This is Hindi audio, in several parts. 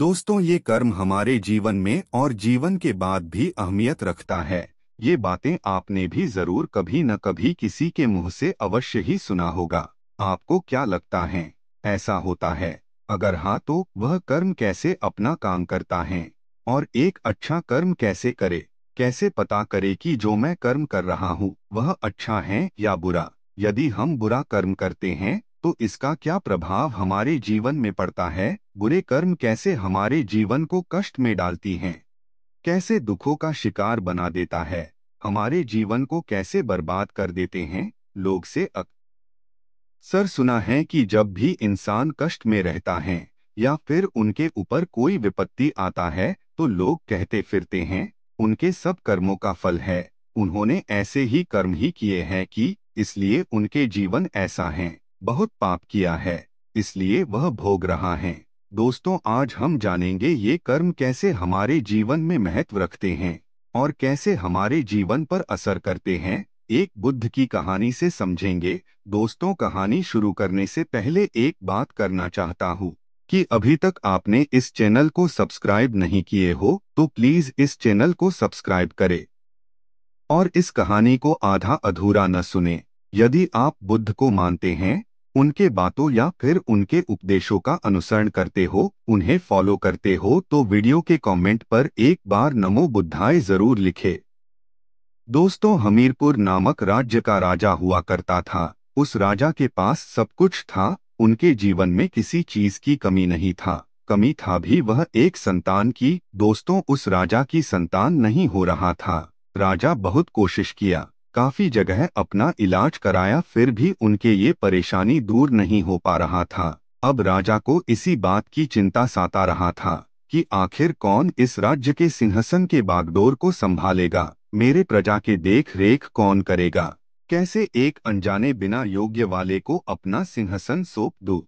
दोस्तों ये कर्म हमारे जीवन में और जीवन के बाद भी अहमियत रखता है ये बातें आपने भी जरूर कभी न कभी किसी के मुंह से अवश्य ही सुना होगा आपको क्या लगता है ऐसा होता है अगर हाँ तो वह कर्म कैसे अपना काम करता है और एक अच्छा कर्म कैसे करे कैसे पता करे कि जो मैं कर्म कर रहा हूँ वह अच्छा है या बुरा यदि हम बुरा कर्म करते हैं तो इसका क्या प्रभाव हमारे जीवन में पड़ता है बुरे कर्म कैसे हमारे जीवन को कष्ट में डालती हैं कैसे दुखों का शिकार बना देता है हमारे जीवन को कैसे बर्बाद कर देते हैं लोग से अक सर सुना है कि जब भी इंसान कष्ट में रहता है या फिर उनके ऊपर कोई विपत्ति आता है तो लोग कहते फिरते हैं उनके सब कर्मों का फल है उन्होंने ऐसे ही कर्म ही किए हैं कि इसलिए उनके जीवन ऐसा है बहुत पाप किया है इसलिए वह भोग रहा है दोस्तों आज हम जानेंगे ये कर्म कैसे हमारे जीवन में महत्व रखते हैं और कैसे हमारे जीवन पर असर करते हैं एक बुद्ध की कहानी से समझेंगे दोस्तों कहानी शुरू करने से पहले एक बात करना चाहता हूँ कि अभी तक आपने इस चैनल को सब्सक्राइब नहीं किए हो तो प्लीज इस चैनल को सब्सक्राइब करें और इस कहानी को आधा अधूरा न सुने यदि आप बुद्ध को मानते हैं उनके बातों या फिर उनके उपदेशों का अनुसरण करते हो उन्हें फॉलो करते हो तो वीडियो के कमेंट पर एक बार नमो बुद्धाए जरूर लिखे दोस्तों हमीरपुर नामक राज्य का राजा हुआ करता था उस राजा के पास सब कुछ था उनके जीवन में किसी चीज की कमी नहीं था कमी था भी वह एक संतान की दोस्तों उस राजा की संतान नहीं हो रहा था राजा बहुत कोशिश किया काफ़ी जगह अपना इलाज कराया फिर भी उनके ये परेशानी दूर नहीं हो पा रहा था अब राजा को इसी बात की चिंता साता रहा था कि आखिर कौन इस राज्य के सिंहसन के बागडोर को संभालेगा मेरे प्रजा के देख रेख कौन करेगा कैसे एक अनजाने बिना योग्य वाले को अपना सिंहसन सौंप दो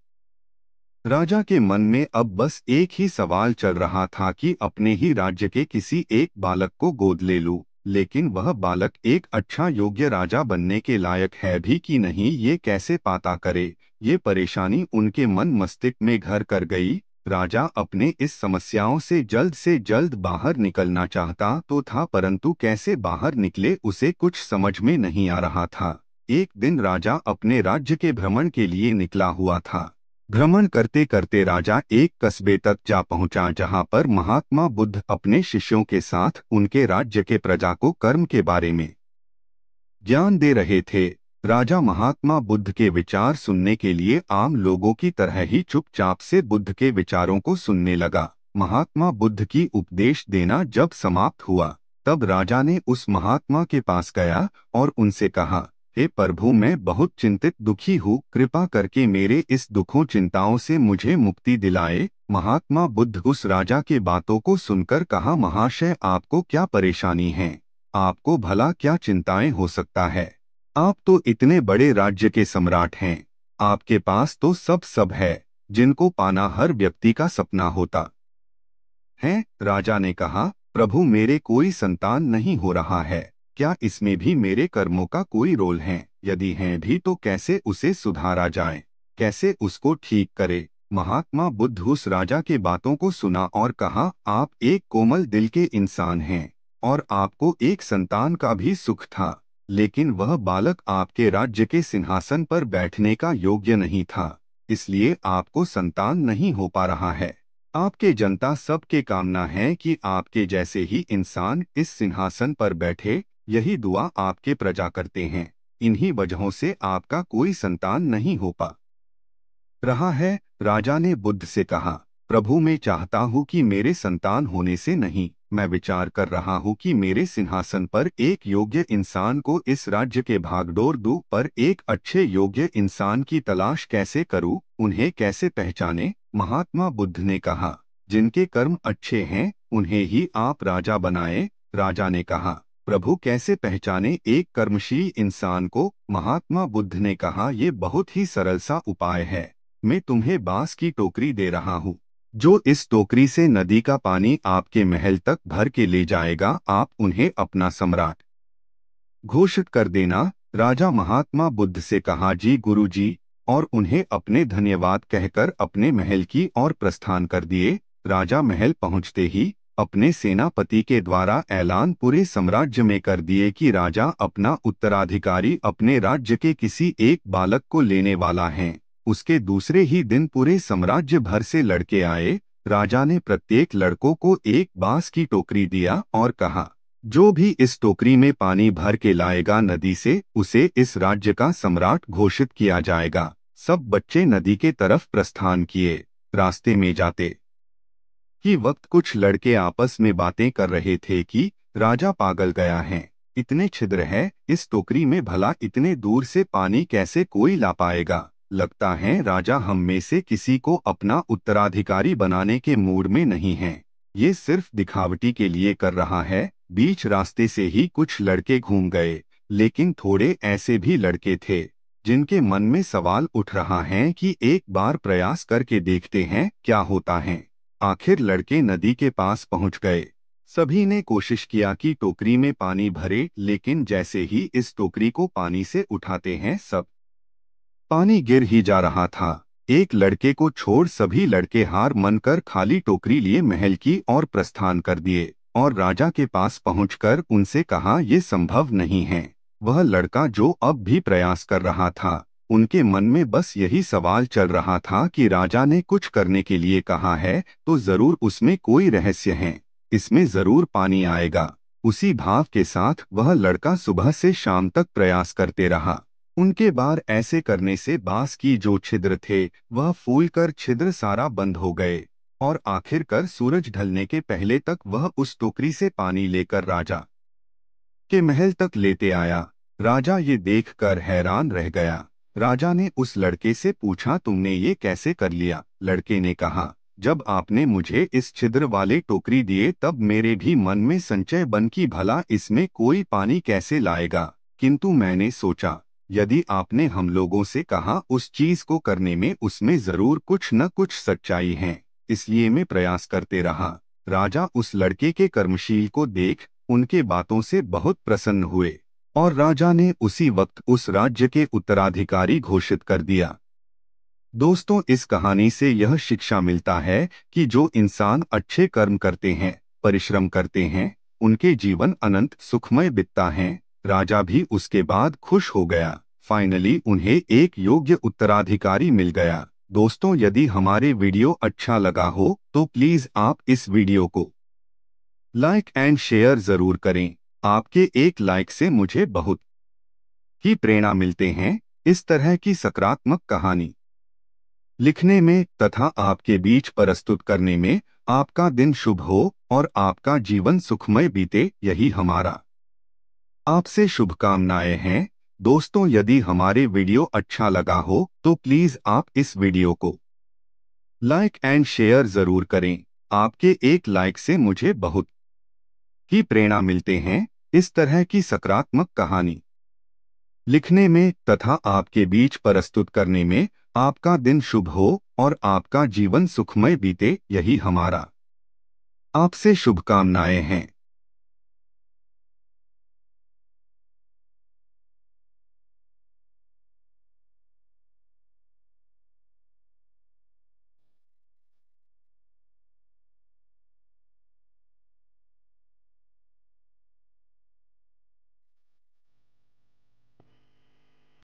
राजा के मन में अब बस एक ही सवाल चल रहा था कि अपने ही राज्य के किसी एक बालक को गोद ले लूं लेकिन वह बालक एक अच्छा योग्य राजा बनने के लायक है भी कि नहीं ये कैसे पाता करे ये परेशानी उनके मन मस्तिष्क में घर कर गई राजा अपने इस समस्याओं से जल्द से जल्द बाहर निकलना चाहता तो था परंतु कैसे बाहर निकले उसे कुछ समझ में नहीं आ रहा था एक दिन राजा अपने राज्य के भ्रमण के लिए निकला हुआ था भ्रमण करते करते राजा एक कस्बे तक जा पहुंचा जहां पर महात्मा बुद्ध अपने शिष्यों के साथ उनके राज्य के प्रजा को कर्म के बारे में ज्ञान दे रहे थे राजा महात्मा बुद्ध के विचार सुनने के लिए आम लोगों की तरह ही चुपचाप से बुद्ध के विचारों को सुनने लगा महात्मा बुद्ध की उपदेश देना जब समाप्त हुआ तब राजा ने उस महात्मा के पास गया और उनसे कहा हे प्रभु मैं बहुत चिंतित दुखी हूँ कृपा करके मेरे इस दुखों चिंताओं से मुझे मुक्ति दिलाए महात्मा बुद्ध उस राजा के बातों को सुनकर कहा महाशय आपको क्या परेशानी है आपको भला क्या चिंताएं हो सकता है आप तो इतने बड़े राज्य के सम्राट हैं आपके पास तो सब सब है जिनको पाना हर व्यक्ति का सपना होता है राजा ने कहा प्रभु मेरे कोई संतान नहीं हो रहा है क्या इसमें भी मेरे कर्मों का कोई रोल है यदि है भी तो कैसे उसे सुधारा जाए कैसे उसको ठीक करे महात्मा बुद्ध उस राजा के बातों को सुना और कहा आप एक कोमल दिल के इंसान हैं और आपको एक संतान का भी सुख था लेकिन वह बालक आपके राज्य के सिंहासन पर बैठने का योग्य नहीं था इसलिए आपको संतान नहीं हो पा रहा है आपके जनता सबके कामना है कि आपके जैसे ही इंसान इस सिंहासन पर बैठे यही दुआ आपके प्रजा करते हैं इन्हीं वजहों से आपका कोई संतान नहीं हो पा रहा है राजा ने बुद्ध से कहा प्रभु मैं चाहता हूँ कि मेरे संतान होने से नहीं मैं विचार कर रहा हूँ कि मेरे सिंहासन पर एक योग्य इंसान को इस राज्य के भागडोर दू पर एक अच्छे योग्य इंसान की तलाश कैसे करूँ उन्हें कैसे पहचाने महात्मा बुद्ध ने कहा जिनके कर्म अच्छे हैं उन्हें ही आप राजा बनाए राजा ने कहा प्रभु कैसे पहचाने एक कर्मशील इंसान को महात्मा बुद्ध ने कहा ये बहुत ही सरल सा उपाय है मैं तुम्हें बांस की टोकरी दे रहा हूँ जो इस टोकरी से नदी का पानी आपके महल तक भर के ले जाएगा आप उन्हें अपना सम्राट घोषित कर देना राजा महात्मा बुद्ध से कहा जी गुरु जी और उन्हें अपने धन्यवाद कहकर अपने महल की ओर प्रस्थान कर दिए राजा महल पहुंचते ही अपने सेनापति के द्वारा ऐलान पूरे साम्राज्य में कर दिए कि राजा अपना उत्तराधिकारी अपने राज्य के किसी एक बालक को लेने वाला है उसके दूसरे ही दिन पूरे साम्राज्य भर से लड़के आए राजा ने प्रत्येक लड़कों को एक बांस की टोकरी दिया और कहा जो भी इस टोकरी में पानी भर के लाएगा नदी से उसे इस राज्य का सम्राट घोषित किया जाएगा सब बच्चे नदी के तरफ प्रस्थान किए रास्ते में जाते ही वक्त कुछ लड़के आपस में बातें कर रहे थे कि राजा पागल गया है इतने छिद्र है इस टोकरी में भला इतने दूर से पानी कैसे कोई ला पाएगा लगता है राजा हम में से किसी को अपना उत्तराधिकारी बनाने के मूड में नहीं है ये सिर्फ दिखावटी के लिए कर रहा है बीच रास्ते से ही कुछ लड़के घूम गए लेकिन थोड़े ऐसे भी लड़के थे जिनके मन में सवाल उठ रहा है कि एक बार प्रयास करके देखते हैं क्या होता है आखिर लड़के नदी के पास पहुंच गए सभी ने कोशिश किया कि टोकरी में पानी भरे लेकिन जैसे ही इस टोकरी को पानी से उठाते हैं सब पानी गिर ही जा रहा था एक लड़के को छोड़ सभी लड़के हार मन कर खाली टोकरी लिए महल की और प्रस्थान कर दिए और राजा के पास पहुंचकर उनसे कहा ये संभव नहीं है वह लड़का जो अब भी प्रयास कर रहा था उनके मन में बस यही सवाल चल रहा था कि राजा ने कुछ करने के लिए कहा है तो जरूर उसमें कोई रहस्य है इसमें जरूर पानी आएगा उसी भाव के साथ वह लड़का सुबह से शाम तक प्रयास करते रहा उनके बार ऐसे करने से बांस की जो छिद्र थे वह फूल कर छिद्र सारा बंद हो गए और आखिरकार सूरज ढलने के पहले तक वह उस टोकरी से पानी लेकर राजा के महल तक लेते आया राजा ये देखकर हैरान रह गया राजा ने उस लड़के से पूछा तुमने ये कैसे कर लिया लड़के ने कहा जब आपने मुझे इस छिद्र वाले टोकरी दिए तब मेरे भी मन में संचय बन की भला इसमें कोई पानी कैसे लाएगा किंतु मैंने सोचा यदि आपने हम लोगों से कहा उस चीज को करने में उसमें जरूर कुछ न कुछ सच्चाई है इसलिए मैं प्रयास करते रहा राजा उस लड़के के कर्मशील को देख उनके बातों से बहुत प्रसन्न हुए और राजा ने उसी वक्त उस राज्य के उत्तराधिकारी घोषित कर दिया दोस्तों इस कहानी से यह शिक्षा मिलता है कि जो इंसान अच्छे कर्म करते हैं परिश्रम करते हैं उनके जीवन अनंत सुखमय बिकता है राजा भी उसके बाद खुश हो गया फाइनली उन्हें एक योग्य उत्तराधिकारी मिल गया दोस्तों यदि हमारे वीडियो अच्छा लगा हो तो प्लीज़ आप इस वीडियो को लाइक एंड शेयर ज़रूर करें आपके एक लाइक से मुझे बहुत ही प्रेरणा मिलते हैं इस तरह की सकारात्मक कहानी लिखने में तथा आपके बीच प्रस्तुत करने में आपका दिन शुभ हो और आपका जीवन सुखमय बीते यही हमारा आपसे शुभकामनाएं हैं दोस्तों यदि हमारे वीडियो अच्छा लगा हो तो प्लीज़ आप इस वीडियो को लाइक एंड शेयर ज़रूर करें आपके एक लाइक से मुझे बहुत ही प्रेरणा मिलते हैं इस तरह की सकारात्मक कहानी लिखने में तथा आपके बीच प्रस्तुत करने में आपका दिन शुभ हो और आपका जीवन सुखमय बीते यही हमारा आपसे शुभकामनाएं हैं